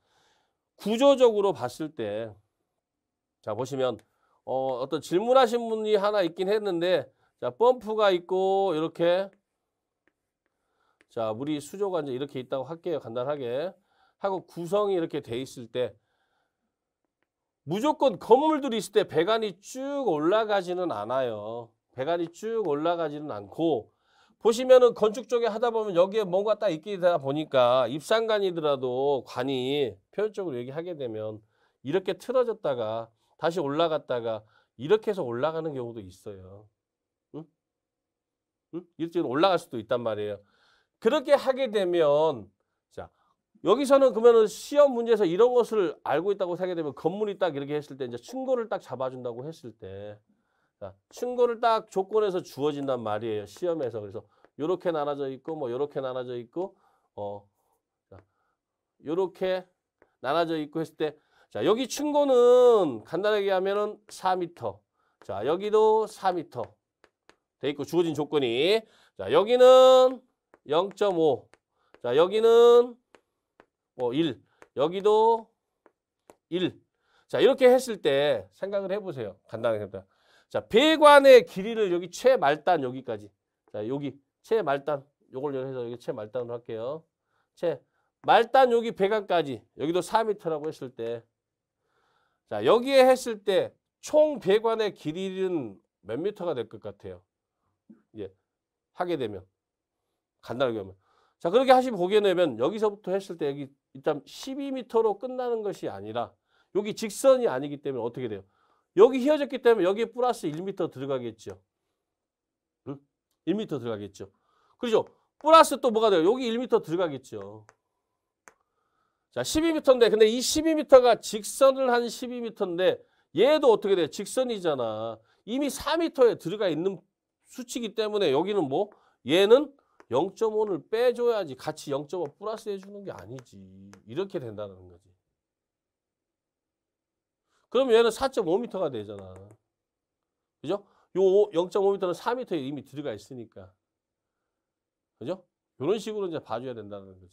구조적으로 봤을 때 자 보시면 어, 어떤 질문하신 분이 하나 있긴 했는데 자 펌프가 있고 이렇게 자 물이 수조가 이제 이렇게 있다고 할게요 간단하게 하고 구성이 이렇게 돼 있을 때 무조건 건물들이 있을 때 배관이 쭉 올라가지는 않아요. 배관이 쭉 올라가지는 않고 보시면은 건축 쪽에 하다 보면 여기에 뭔가 딱 있게 되다 보니까 입상관이더라도 관이 표현적으로 얘기하게 되면 이렇게 틀어졌다가 다시 올라갔다가 이렇게 해서 올라가는 경우도 있어요. 응? 응? 이렇게 올라갈 수도 있단 말이에요. 그렇게 하게 되면 자 여기서는 그러면 시험 문제에서 이런 것을 알고 있다고 생각되면 건물이 딱 이렇게 했을 때 이제 층고를 딱 잡아준다고 했을 때 자, 층고를 딱 조건에서 주어진단 말이에요. 시험에서. 그래서 이렇게 나눠져 있고 뭐 이렇게 나눠져 있고 어 이렇게 나눠져 있고 했을 때 자, 여기 층고는 간단하게 하면은 4m. 자, 여기도 4m. 돼 있고 주어진 조건이 자, 여기는 0.5. 자, 여기는 뭐 1. 여기도 1. 자, 이렇게 했을 때 생각을 해보세요. 간단하게 해보자. 자, 배관의 길이를 여기 최말단 여기까지. 자, 여기 최말단. 요걸 해서 여기 최말단으로 할게요. 최말단 여기 배관까지. 여기도 4m라고 했을 때. 자, 여기에 했을 때 총 배관의 길이는 몇 미터가 될 것 같아요? 예. 하게 되면. 간단하게 하면. 자, 그렇게 하시면 보게 되면 여기서부터 했을 때 여기 일단 12m로 끝나는 것이 아니라 여기 직선이 아니기 때문에 어떻게 돼요? 여기 휘어졌기 때문에 여기 플러스 1m 들어가겠죠. 응? 1m 들어가겠죠. 그렇죠? 플러스 또 뭐가 돼요? 여기 1m 들어가겠죠. 자, 12m인데 근데 이 12m가 직선을 한 12m인데 얘도 어떻게 돼요? 직선이잖아. 이미 4m에 들어가 있는 수치이기 때문에 여기는 뭐? 얘는 0.5를 빼줘야지 같이 0.5 플러스 해주는 게 아니지. 이렇게 된다는 거지. 그럼 얘는 4.5m가 되잖아. 그죠? 요 0.5m는 4m에 이미 들어가 있으니까. 그죠? 이런 식으로 이제 봐줘야 된다는 거지.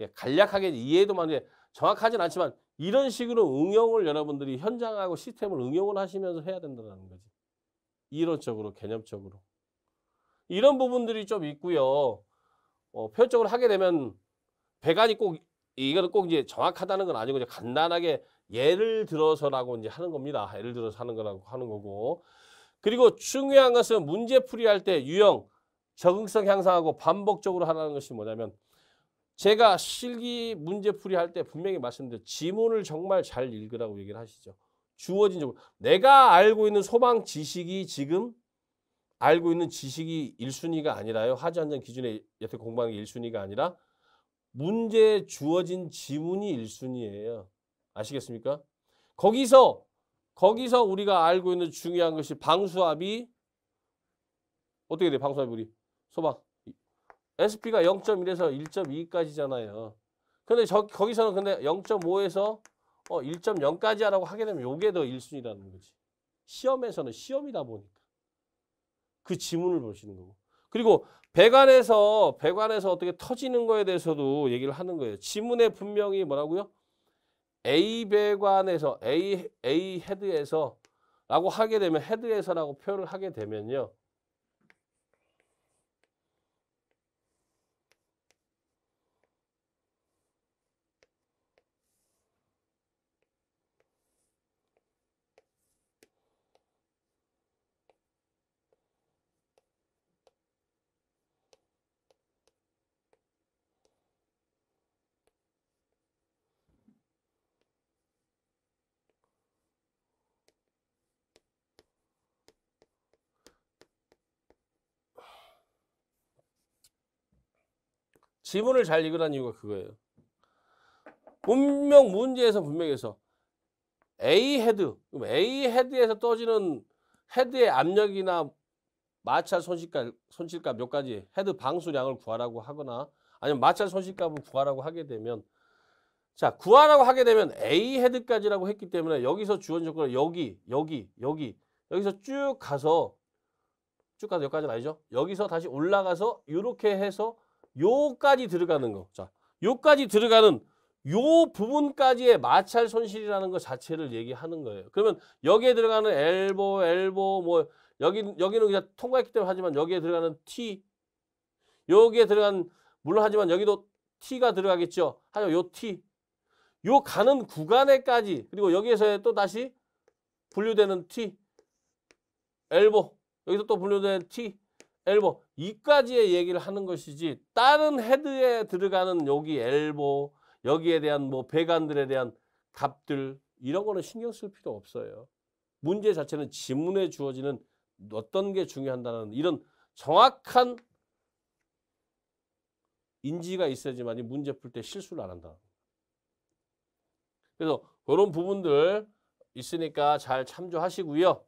예, 간략하게 이해도 많이 정확하진 않지만 이런 식으로 응용을 여러분들이 현장하고 시스템을 응용을 하시면서 해야 된다는 거지. 이론적으로 개념적으로. 이런 부분들이 좀 있고요. 어, 표적을 하게 되면 배관이 꼭 이거는 꼭 이제 정확하다는 건 아니고 이제 간단하게 예를 들어서라고 이제 하는 겁니다. 예를 들어서 하는 거라고 하는 거고. 그리고 중요한 것은 문제 풀이할 때 유형, 적응성 향상하고 반복적으로 하라는 것이 뭐냐면 제가 실기 문제 풀이할 때 분명히 말씀드렸 지문을 정말 잘 읽으라고 얘기를 하시죠. 주어진 정 내가 알고 있는 소방 지식이 지금 알고 있는 지식이 1순위가 아니라요. 하지 않는 기준에 여태 공부하게 1순위가 아니라 문제에 주어진 지문이 1순위예요. 아시겠습니까? 거기서 거기서 우리가 알고 있는 중요한 것이 방수압이 어떻게 돼? 방수압이 우리 소방 SP가 0.1에서 1.2까지잖아요. 근데 저, 거기서는 근데 0.5에서 어, 1.0까지 하라고 하게 되면 요게 더 1순위라는 거지. 시험에서는 시험이다 보니까. 그 지문을 보시는 거고. 그리고 배관에서 배관에서 어떻게 터지는 거에 대해서도 얘기를 하는 거예요. 지문에 분명히 뭐라고요? A 배관에서 A A 헤드에서라고 하게 되면 헤드에서라고 표현을 하게 되면요. 지문을 잘 읽으라는 이유가 그거예요. 분명 문제에서 분명해서 A 헤드, A 헤드에서 떠지는 헤드의 압력이나 마찰 손실값, 손실값 몇 가지 헤드 방수량을 구하라고 하거나 아니면 마찰 손실값을 구하라고 하게 되면 자 구하라고 하게 되면 A 헤드까지라고 했기 때문에 여기서 주원 조건을 여기 여기 여기 여기서 쭉 가서 쭉 가서 여기까지는 아니죠 여기서 다시 올라가서 이렇게 해서 요까지 들어가는 거. 자, 요까지 들어가는 요 부분까지의 마찰 손실이라는 것 자체를 얘기하는 거예요. 그러면 여기에 들어가는 엘보, 엘보, 뭐, 여기, 여기는 그냥 통과했기 때문에 하지만 여기에 들어가는 T, 여기에 들어간, 물론 하지만 여기도 T가 들어가겠죠. 하지만 요 T, 요 가는 구간에까지, 그리고 여기에서 또 다시 분류되는 T, 엘보, 여기서 또 분류되는 T, 엘보 이까지의 얘기를 하는 것이지 다른 헤드에 들어가는 여기 엘보 여기에 대한 뭐 배관들에 대한 값들 이런 거는 신경 쓸 필요 없어요. 문제 자체는 지문에 주어지는 어떤 게 중요한다는 이런 정확한 인지가 있어야지만이 문제 풀 때 실수를 안 한다. 그래서 그런 부분들 있으니까 잘 참조하시고요.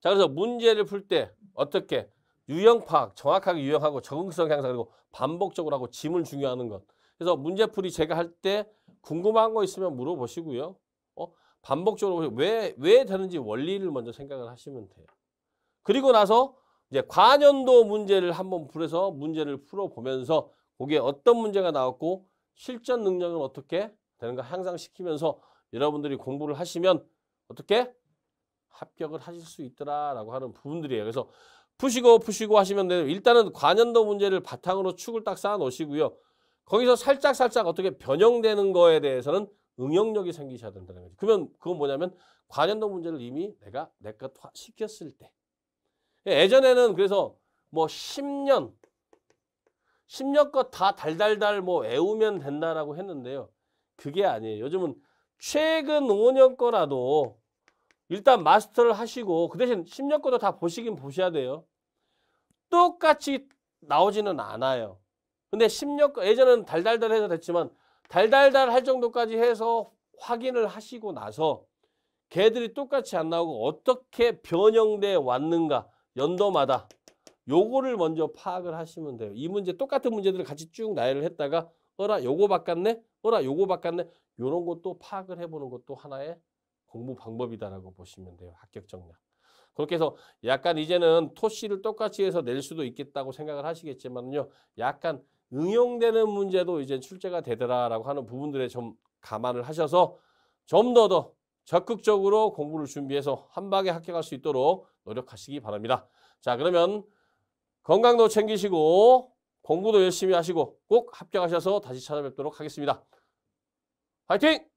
자 그래서 문제를 풀 때 어떻게 유형 파악, 정확하게 유형하고 적응성 향상 그리고 반복적으로 하고 짐을 중요하는 것. 그래서 문제풀이 제가 할 때 궁금한 거 있으면 물어보시고요. 어? 반복적으로 왜, 왜 되는지 원리를 먼저 생각을 하시면 돼요. 그리고 나서 이제 관연도 문제를 한번 풀어서 문제를 풀어보면서 거기에 어떤 문제가 나왔고 실전 능력은 어떻게 되는가 향상시키면서 여러분들이 공부를 하시면 어떻게 합격을 하실 수 있더라라고 하는 부분들이에요. 그래서 푸시고 푸시고 하시면 되는 일단은 관연도 문제를 바탕으로 축을 딱 쌓아 놓으시고요. 거기서 살짝살짝 어떻게 변형되는 거에 대해서는 응용력이 생기셔야 된다는 거죠. 그러면 그건 뭐냐면 관연도 문제를 이미 내가 내것 시켰을 때 예전에는 그래서 뭐 10년 10년껏 다 달달달 뭐외우면 된다라고 했는데요. 그게 아니에요. 요즘은 최근 5년 거라도 일단 마스터를 하시고 그 대신 10년 거도 다 보시긴 보셔야 돼요. 똑같이 나오지는 않아요. 근데 10년 거 예전에는 달달달해서 됐지만 달달달할 정도까지 해서 확인을 하시고 나서 개들이 똑같이 안 나오고 어떻게 변형돼 왔는가 연도마다 요거를 먼저 파악을 하시면 돼요. 이 문제 똑같은 문제들을 같이 쭉 나열을 했다가 어라 요거 바꿨네 어라 요거 바꿨네 요런 것도 파악을 해보는 것도 하나의 공부 방법이다라고 보시면 돼요. 합격 정략. 그렇게 해서 약간 이제는 토씨를 똑같이 해서 낼 수도 있겠다고 생각을 하시겠지만요. 약간 응용되는 문제도 이제 출제가 되더라라고 하는 부분들에 좀 감안을 하셔서 좀 더 더 적극적으로 공부를 준비해서 한 방에 합격할 수 있도록 노력하시기 바랍니다. 자, 그러면 건강도 챙기시고 공부도 열심히 하시고 꼭 합격하셔서 다시 찾아뵙도록 하겠습니다. 화이팅!